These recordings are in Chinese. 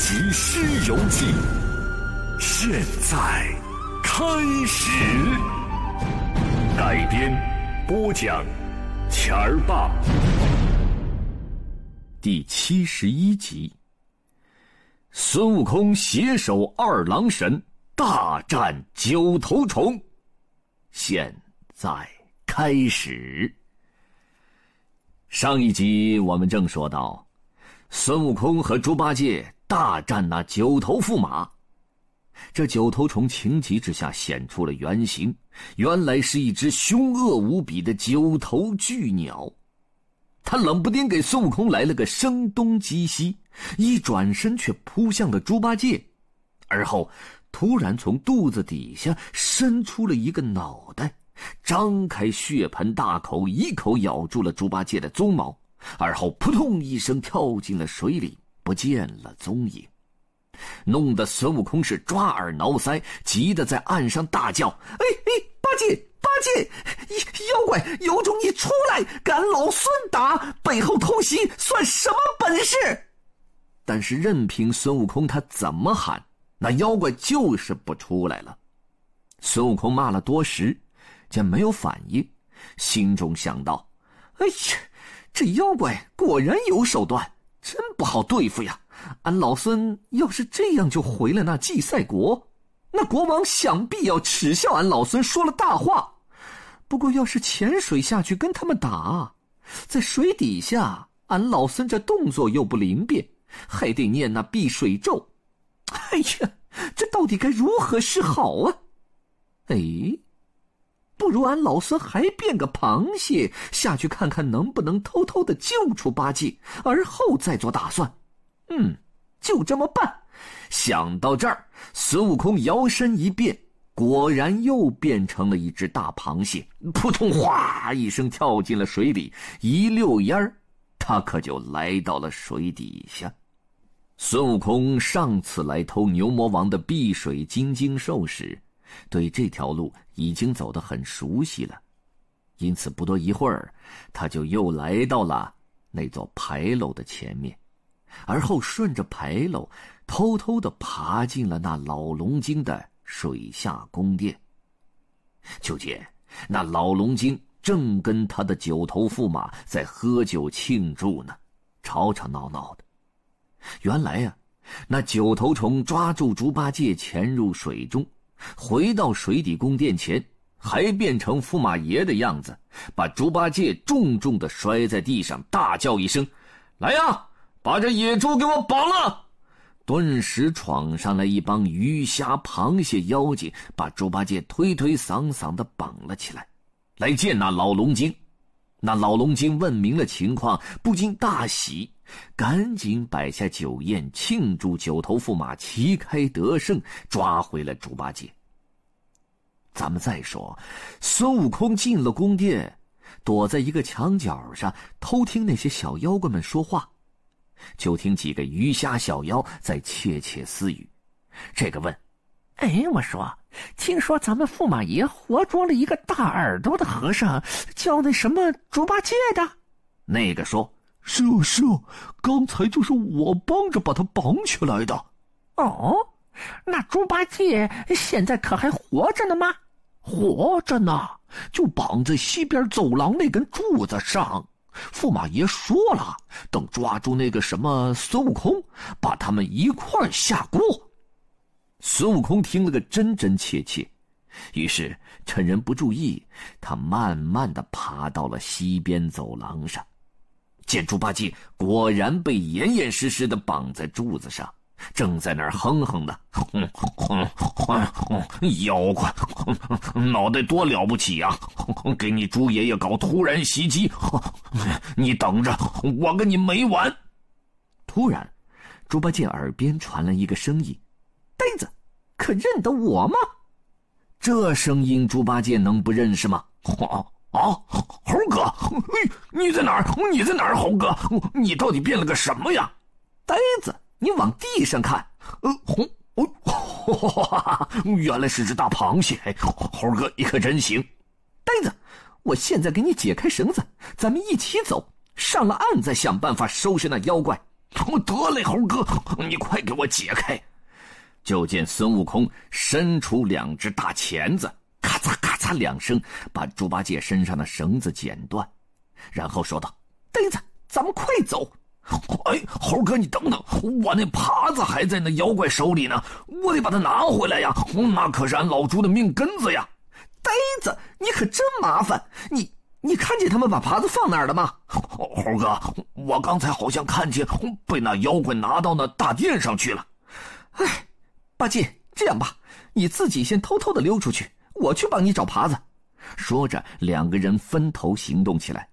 《及西游记》现在开始改编播讲钱儿爸第七十一集：孙悟空携手二郎神大战九头虫。现在开始。上一集我们正说到孙悟空和猪八戒。大战那九头驸马，这九头虫情急之下显出了原形，原来是一只凶恶无比的九头巨鸟。他冷不丁给孙悟空来了个声东击西，一转身却扑向了猪八戒，而后突然从肚子底下伸出了一个脑袋，张开血盆大口，一口咬住了猪八戒的鬃毛，而后扑通一声跳进了水里。不见了踪影，弄得孙悟空是抓耳挠腮，急得在岸上大叫：“哎哎，八戒八戒，妖妖怪有种你出来，敢老孙打背后偷袭，算什么本事？”但是任凭孙悟空他怎么喊，那妖怪就是不出来了。孙悟空骂了多时，见没有反应，心中想到：“哎呀，这妖怪果然有手段。”真不好对付呀！俺老孙要是这样就回了那祭赛国，那国王想必要耻笑俺老孙说了大话。不过要是潜水下去跟他们打，在水底下，俺老孙这动作又不灵便，还得念那避水咒。哎呀，这到底该如何是好啊？哎。不如俺老孙还变个螃蟹下去看看，能不能偷偷的救出八戒，而后再做打算。嗯，就这么办。想到这儿，孙悟空摇身一变，果然又变成了一只大螃蟹，扑通哗一声跳进了水里，一溜烟儿，他可就来到了水底下。孙悟空上次来偷牛魔王的碧水金睛兽时。对这条路已经走得很熟悉了，因此不多一会儿，他就又来到了那座牌楼的前面，而后顺着牌楼，偷偷的爬进了那老龙精的水下宫殿。就见那老龙精正跟他的九头驸马在喝酒庆祝呢，吵吵闹闹的。原来呀，那九头虫抓住猪八戒潜入水中。回到水底宫殿前，还变成驸马爷的样子，把猪八戒重重的摔在地上，大叫一声：“来呀，把这野猪给我绑了！”顿时闯上来一帮鱼虾、螃蟹、妖精，把猪八戒推推搡搡的绑了起来，来见那老龙精。那老龙精问明了情况，不禁大喜，赶紧摆下酒宴庆祝九头驸马旗开得胜，抓回了猪八戒。咱们再说，孙悟空进了宫殿，躲在一个墙角上偷听那些小妖怪们说话，就听几个鱼虾小妖在窃窃私语。这个问：“哎，我说。”听说咱们驸马爷活捉了一个大耳朵的和尚，叫那什么猪八戒的。那个说：“是是，刚才就是我帮着把他绑起来的。”哦，那猪八戒现在可还活着呢吗？活着呢，就绑在西边走廊那根柱子上。驸马爷说了，等抓住那个什么孙悟空，把他们一块下锅。孙悟空听了个真真切切，于是趁人不注意，他慢慢的爬到了西边走廊上，见猪八戒果然被严严实实的绑在柱子上，正在那儿哼哼呢。哼哼哼哼，妖怪，脑袋多了不起呀！给你猪爷爷搞突然袭击，你等着，我跟你没完！突然，猪八戒耳边传来一个声音。可认得我吗？这声音，猪八戒能不认识吗？红啊，猴哥，你你在哪儿？你在哪儿？猴哥，你到底变了个什么呀？呆子，你往地上看。呃，红，哈哈，原来是只大螃蟹。猴哥，你可真行。呆子，我现在给你解开绳子，咱们一起走，上了岸再想办法收拾那妖怪。我得嘞，猴哥，你快给我解开。就见孙悟空伸出两只大钳子，咔嚓咔嚓两声，把猪八戒身上的绳子剪断，然后说道：“呆子，咱们快走！”哎，猴哥，你等等，我那耙子还在那妖怪手里呢，我得把它拿回来呀，那可是俺老猪的命根子呀！呆子，你可真麻烦，你你看见他们把耙子放哪儿了吗？猴哥，我刚才好像看见被那妖怪拿到那大殿上去了，哎。八戒，这样吧，你自己先偷偷的溜出去，我去帮你找耙子。说着，两个人分头行动起来。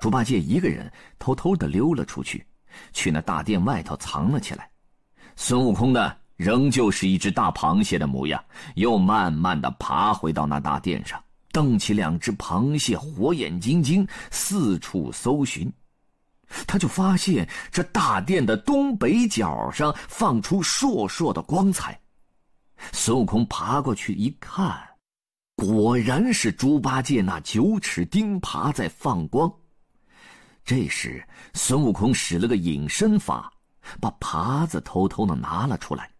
猪八戒一个人偷偷的溜了出去，去那大殿外头藏了起来。孙悟空呢，仍旧是一只大螃蟹的模样，又慢慢的爬回到那大殿上，瞪起两只螃蟹火眼金睛，四处搜寻。他就发现这大殿的东北角上放出烁烁的光彩，孙悟空爬过去一看，果然是猪八戒那九齿钉耙在放光。这时，孙悟空使了个隐身法，把耙子偷偷的拿了出来，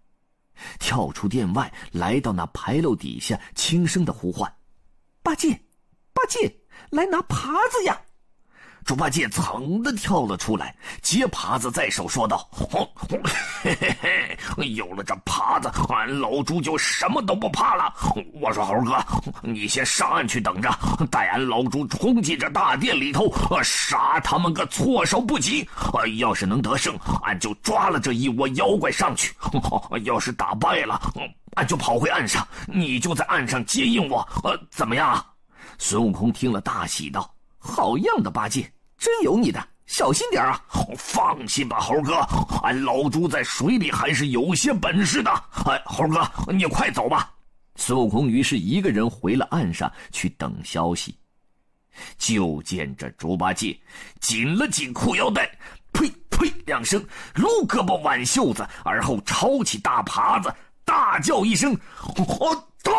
跳出殿外，来到那牌楼底下，轻声的呼唤：“八戒，八戒，来拿耙子呀！”猪八戒噌的跳了出来，接耙子在手，说道：“嘿，有了这耙子，俺老猪就什么都不怕了。”我说：“猴哥，你先上岸去等着，待俺老猪冲进这大殿里头，杀他们个措手不及。要是能得胜，俺就抓了这一窝妖怪上去；要是打败了，俺就跑回岸上，你就在岸上接应我。呃，怎么样？”孙悟空听了大喜，道。好样的，八戒，真有你的！小心点啊！好，放心吧，猴哥，俺老猪在水里还是有些本事的。哎，猴哥，你快走吧。孙悟空于是一个人回了岸上去等消息，就见这猪八戒紧了紧裤腰带，呸呸两声，撸胳膊挽袖子，而后抄起大耙子，大叫一声：“吼！”呔！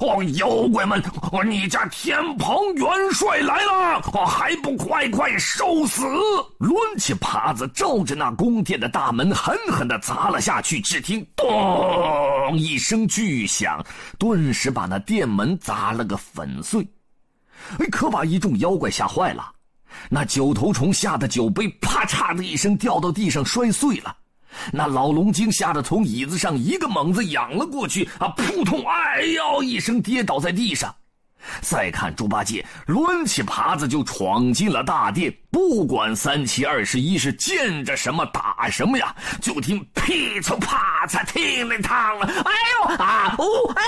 哦，妖怪们，哦，你家天蓬元帅来了，哦，还不快快受死！抡起耙子，照着那宫殿的大门狠狠地砸了下去。只听咚一声巨响，顿时把那殿门砸了个粉碎。哎，可把一众妖怪吓坏了。那九头虫吓得酒杯啪嚓的一声掉到地上摔碎了。那老龙精吓得从椅子上一个猛子仰了过去，啊，扑通，哎呦一声跌倒在地上。再看猪八戒抡起耙子就闯进了大殿，不管三七二十一，是见着什么打什么呀！就听噼里啪嚓，噼里啪啦，哎呦啊，哦，哎，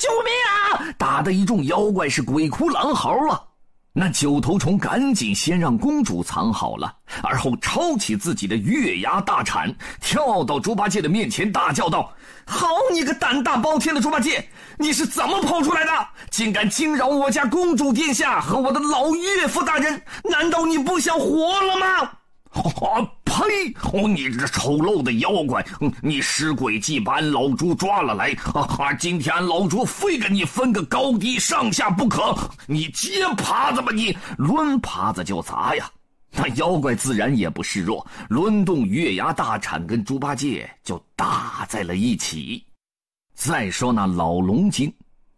救命啊！打的一众妖怪是鬼哭狼嚎了。那九头虫赶紧先让公主藏好了，而后抄起自己的月牙大铲，跳到猪八戒的面前，大叫道：“好你个胆大包天的猪八戒，你是怎么跑出来的？竟敢惊扰我家公主殿下和我的老岳父大人！难道你不想活了吗？”啊 呸！哦，你这丑陋的妖怪，你使诡计把俺老猪抓了来。哈、今天俺老猪非跟你分个高低上下不可！你接耙子吧，你抡耙子就砸呀！那 妖怪自然也不示弱，抡动月牙大铲，跟猪八戒就打在了一起。再说那老龙精，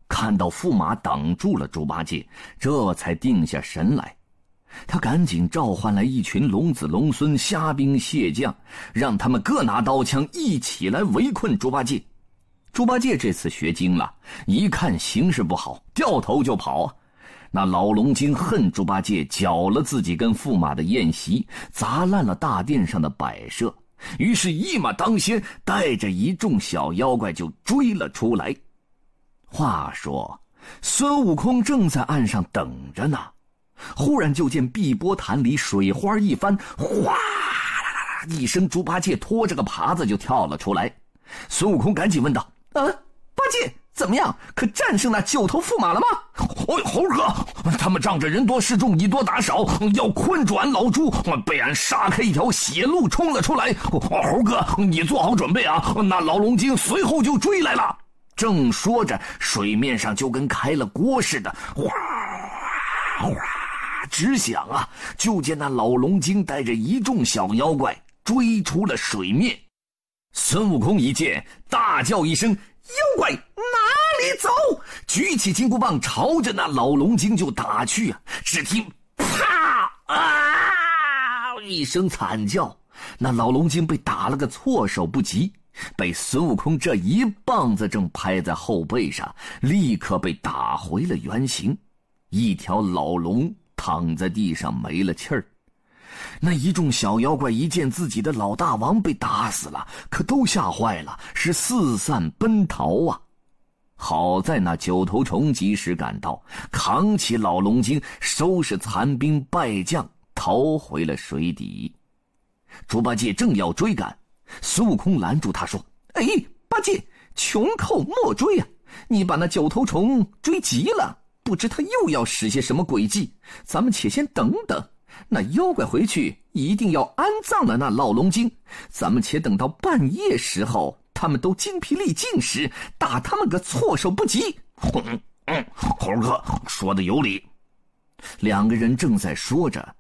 看到驸马挡住了猪八戒，这才定下神来。他赶紧召唤来一群龙子龙孙、虾兵蟹将，让他们各拿刀枪一起来围困猪八戒。猪八戒这次学精了，一看形势不好，掉头就跑。那老龙精恨猪八戒搅了自己跟驸马的宴席，砸烂了大殿上的摆设，于是，一马当先，带着一众小妖怪就追了出来。话说，孙悟空正在岸上等着呢。忽然就见碧波潭里水花一翻，哗啦啦啦一声，猪八戒拖着个耙子就跳了出来。孙悟空赶紧问道：“啊，八戒怎么样？可战胜那九头驸马了吗？”“哎，猴哥，他们仗着人多势众，以多打少，要困住俺老猪。被俺杀开一条血路冲了出来。猴哥，你做好准备啊！那老龙精随后就追来了。”正说着，水面上就跟开了锅似的，哗哗。只想啊，就见那老龙精带着一众小妖怪追出了水面。孙悟空一见，大叫一声：“妖怪哪里走！”举起金箍棒，朝着那老龙精就打去啊！只听“啪”啊一声惨叫，那老龙精被打了个措手不及，被孙悟空这一棒子正拍在后背上，立刻被打回了原形，一条老龙。躺在地上没了气儿，那一众小妖怪一见自己的老大王被打死了，可都吓坏了，是四散奔逃啊。好在那九头虫及时赶到，扛起老龙精，收拾残兵败将，逃回了水底。猪八戒正要追赶，孙悟空拦住他说：“哎，八戒，穷寇莫追啊！你把那九头虫追急了。”不知他又要使些什么诡计，咱们且先等等。那妖怪回去一定要安葬了那老龙精，咱们且等到半夜时候，他们都精疲力尽时，打他们个措手不及。嗯，猴哥说的有理。两个人正在说着，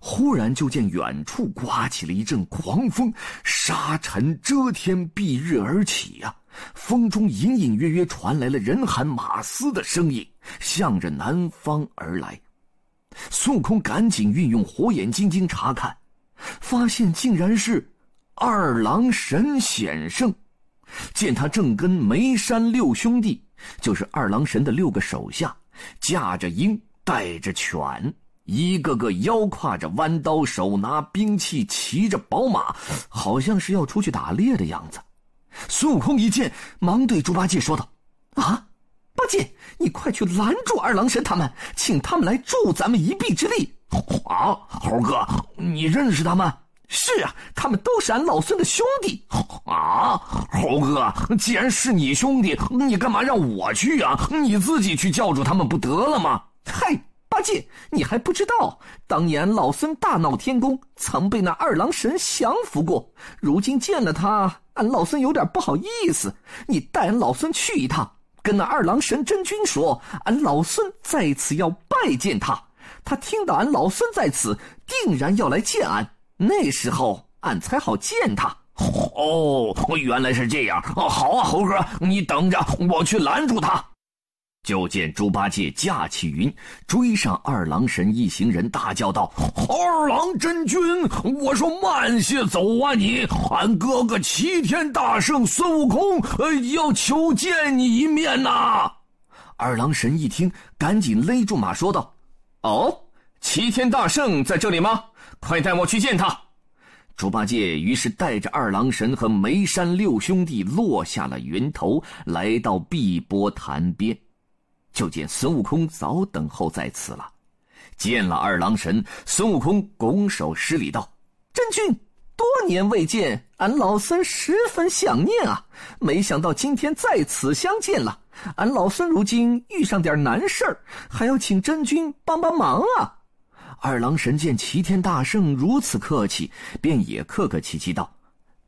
忽然就见远处刮起了一阵狂风，沙尘遮天蔽日而起呀！风中隐隐约约传来了人喊马嘶的声音。向着南方而来，孙悟空赶紧运用火眼金睛查看，发现竟然是二郎神显圣。见他正跟梅山六兄弟，就是二郎神的六个手下，驾着鹰，带着犬，一个个腰挎着弯刀，手拿兵器，骑着宝马，好像是要出去打猎的样子。孙悟空一见，忙对猪八戒说道：“啊！”八戒，你快去拦住二郎神他们，请他们来助咱们一臂之力。啊，猴哥，你认识他们？是啊，他们都是俺老孙的兄弟。啊，猴哥，既然是你兄弟，你干嘛让我去啊？你自己去叫住他们不得了吗？嗨，八戒，你还不知道，当年老孙大闹天宫，曾被那二郎神降服过。如今见了他，俺老孙有点不好意思。你带俺老孙去一趟。跟那二郎神真君说，俺老孙在此要拜见他，他听到俺老孙在此，定然要来见俺，那时候俺才好见他。哦，原来是这样。哦，好啊，猴哥，你等着，我去拦住他。就见猪八戒架起云追上二郎神一行人，大叫道：“二郎真君，我说慢些走啊！你，俺哥哥齐天大圣孙悟空，呃，要求见你一面呐！”二郎神一听，赶紧勒住马，说道：“哦，齐天大圣在这里吗？快带我去见他！”猪八戒于是带着二郎神和梅山六兄弟落下了云头，来到碧波潭边。就见孙悟空早等候在此了，见了二郎神，孙悟空拱手施礼道：“真君，多年未见，俺老孙十分想念啊！没想到今天在此相见了。俺老孙如今遇上点难事儿，还要请真君帮帮忙啊！”二郎神见齐天大圣如此客气，便也客客气气道：“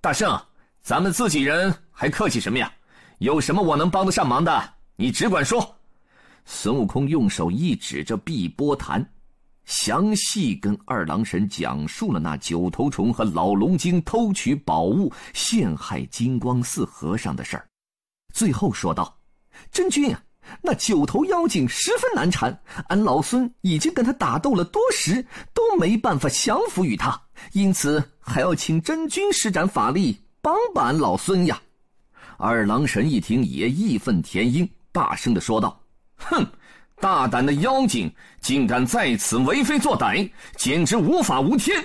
大圣，咱们自己人还客气什么呀？有什么我能帮得上忙的，你只管说。”孙悟空用手一指这碧波潭，详细跟二郎神讲述了那九头虫和老龙精偷取宝物、陷害金光寺和尚的事儿。最后说道：“真君啊，那九头妖精十分难缠，俺老孙已经跟他打斗了多时，都没办法降服于他，因此还要请真君施展法力帮帮俺老孙呀！”二郎神一听，也义愤填膺，大声的说道。哼，大胆的妖精，竟敢在此为非作歹，简直无法无天！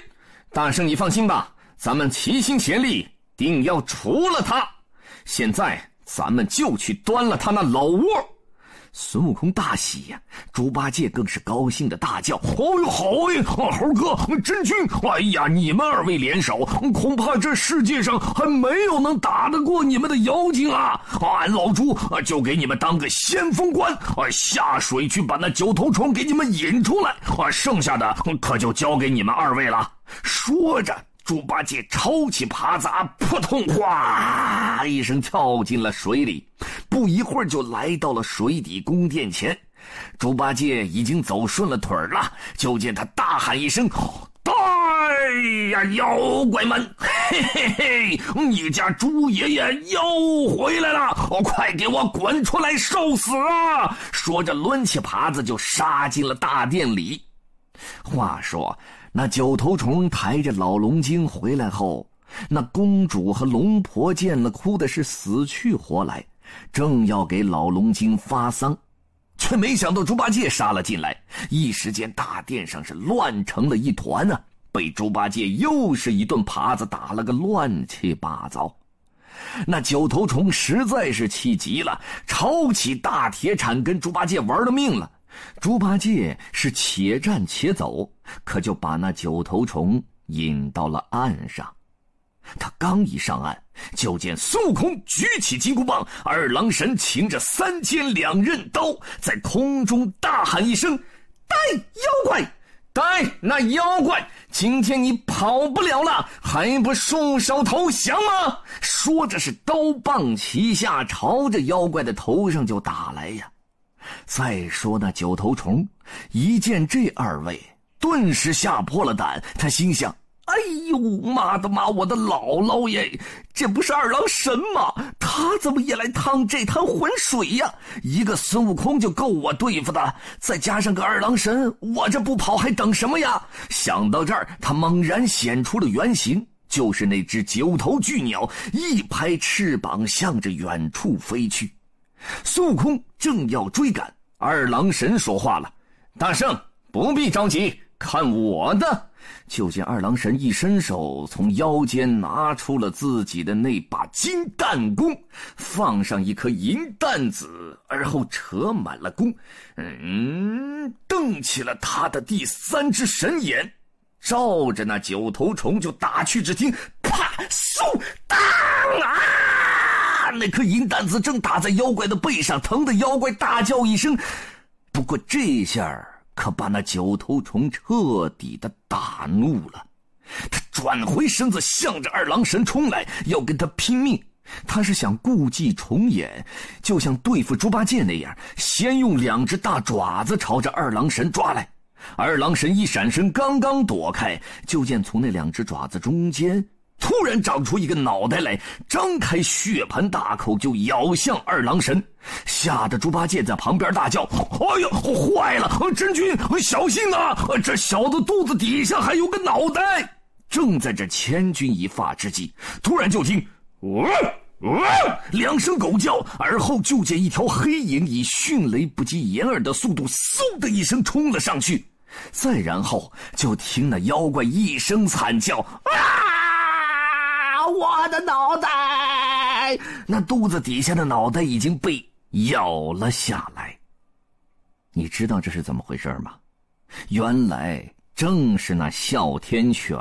大圣，你放心吧，咱们齐心协力，定要除了他。现在，咱们就去端了他那老窝。孙悟空大喜呀，猪八戒更是高兴的大叫：“哦呦，好哎，猴哥，真君，哎呀，你们二位联手，恐怕这世界上还没有能打得过你们的妖精啊！俺老猪就给你们当个先锋官，下水去把那九头虫给你们引出来，剩下的可就交给你们二位了。”说着，猪八戒抄起耙子，扑通哗一声跳进了水里。不一会儿就来到了水底宫殿前，猪八戒已经走顺了腿儿了，就见他大喊一声：“呔呀，妖怪们，嘿嘿嘿，你家猪爷爷又回来了！快给我滚出来受死啊！”说着抡起耙子就杀进了大殿里。话说那九头虫抬着老龙精回来后，那公主和龙婆见了，哭的是死去活来。正要给老龙精发丧，却没想到猪八戒杀了进来，一时间大殿上是乱成了一团啊！被猪八戒又是一顿耙子打了个乱七八糟。那九头虫实在是气急了，抄起大铁铲跟猪八戒玩了命了。猪八戒是且战且走，可就把那九头虫引到了岸上。他刚一上岸，就见孙悟空举起金箍棒，二郎神擎着三尖两刃刀，在空中大喊一声：“呆妖怪，呆那妖怪，今天你跑不了了，还不束手投降吗？”说着是刀棒齐下，朝着妖怪的头上就打来呀。再说那九头虫，一见这二位，顿时吓破了胆，他心想。哎呦妈的妈！我的姥姥耶，这不是二郎神吗？他怎么也来趟这滩浑水呀？一个孙悟空就够我对付的，再加上个二郎神，我这不跑还等什么呀？想到这儿，他猛然显出了原形，就是那只九头巨鸟，一拍翅膀，向着远处飞去。孙悟空正要追赶，二郎神说话了：“大圣，不必着急，看我的。”就见二郎神一伸手，从腰间拿出了自己的那把金弹弓，放上一颗银弹子，而后扯满了弓，嗯，瞪起了他的第三只神眼，照着那九头虫就打去。只听啪，嗖，当啊！那颗银弹子正打在妖怪的背上，疼得妖怪大叫一声。不过这下儿。可把那九头虫彻底的大怒了，他转回身子，向着二郎神冲来，要跟他拼命。他是想故伎重演，就像对付猪八戒那样，先用两只大爪子朝着二郎神抓来。二郎神一闪身，刚刚躲开，就见从那两只爪子中间。突然长出一个脑袋来，张开血盆大口就咬向二郎神，吓得猪八戒在旁边大叫：“哎呀，坏了！真君，小心啊！这小子肚子底下还有个脑袋！”正在这千钧一发之际，突然就听“呜、汪”两声狗叫，而后就见一条黑影以迅雷不及掩耳的速度“嗖”的一声冲了上去，再然后就听那妖怪一声惨叫：“啊！”我的脑袋，那肚子底下的脑袋已经被咬了下来。你知道这是怎么回事吗？原来正是那哮天犬，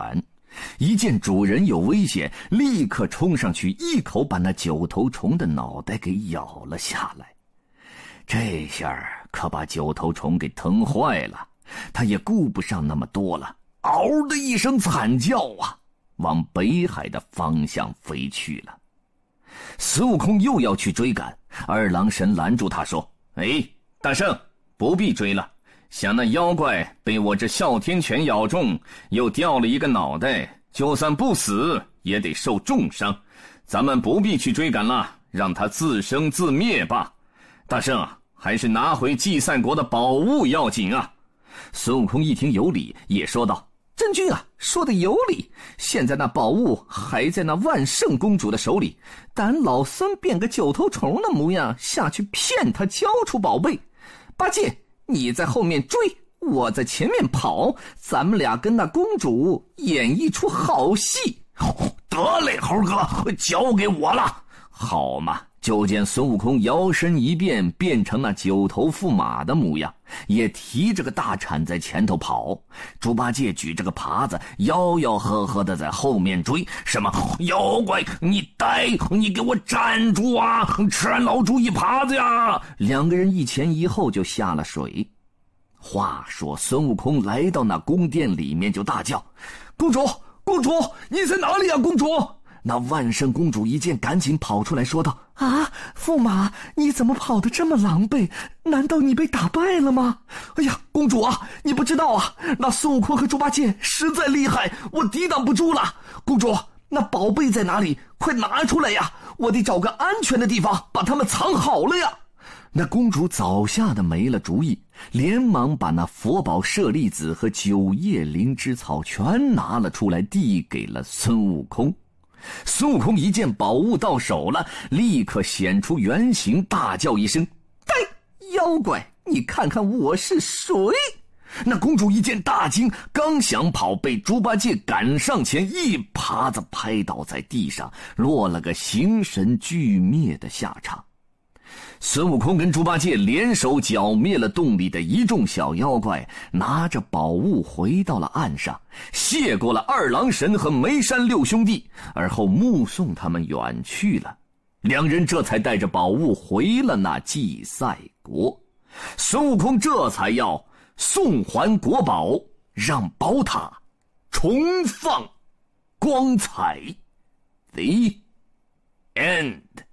一见主人有危险，立刻冲上去一口把那九头虫的脑袋给咬了下来。这下可把九头虫给疼坏了，他也顾不上那么多了，嗷的一声惨叫啊！往北海的方向飞去了，孙悟空又要去追赶二郎神，拦住他说：“哎，大圣，不必追了。想那妖怪被我这哮天犬咬中，又掉了一个脑袋，就算不死也得受重伤。咱们不必去追赶了，让他自生自灭吧。大圣，还是拿回祭赛国的宝物要紧啊。”孙悟空一听有理，也说道。真君啊，说的有理。现在那宝物还在那万圣公主的手里，俺老孙变个九头虫的模样下去骗她交出宝贝。八戒，你在后面追，我在前面跑，咱们俩跟那公主演一出好戏。得嘞，猴哥，交给我了，好吗？就见孙悟空摇身一变，变成那九头驸马的模样，也提着个大铲在前头跑。猪八戒举着个耙子，吆吆喝喝的在后面追。什么 妖怪？你呆！你给我站住啊！吃俺老猪一耙子呀！两个人一前一后就下了水。话说孙悟空来到那宫殿里面，就大叫：“公主，公主，你在哪里啊？公主！”那万圣公主一见，赶紧跑出来说道：“啊，驸马，你怎么跑得这么狼狈？难道你被打败了吗？”“哎呀，公主啊，你不知道啊，那孙悟空和猪八戒实在厉害，我抵挡不住了。公主，那宝贝在哪里？快拿出来呀！我得找个安全的地方把它们藏好了呀！”那公主早吓得没了主意，连忙把那佛宝舍利子和九叶灵芝草全拿了出来，递给了孙悟空。孙悟空一见宝物到手了，立刻显出原形，大叫一声：“呆妖怪，你看看我是谁！”那公主一见大惊，刚想跑，被猪八戒赶上前一耙子拍倒在地上，落了个形神俱灭的下场。孙悟空跟猪八戒联手剿灭了洞里的一众小妖怪，拿着宝物回到了岸上，谢过了二郎神和梅山六兄弟，而后目送他们远去了。两人这才带着宝物回了那祭赛国，孙悟空这才要送还国宝，让宝塔重放光彩。The end。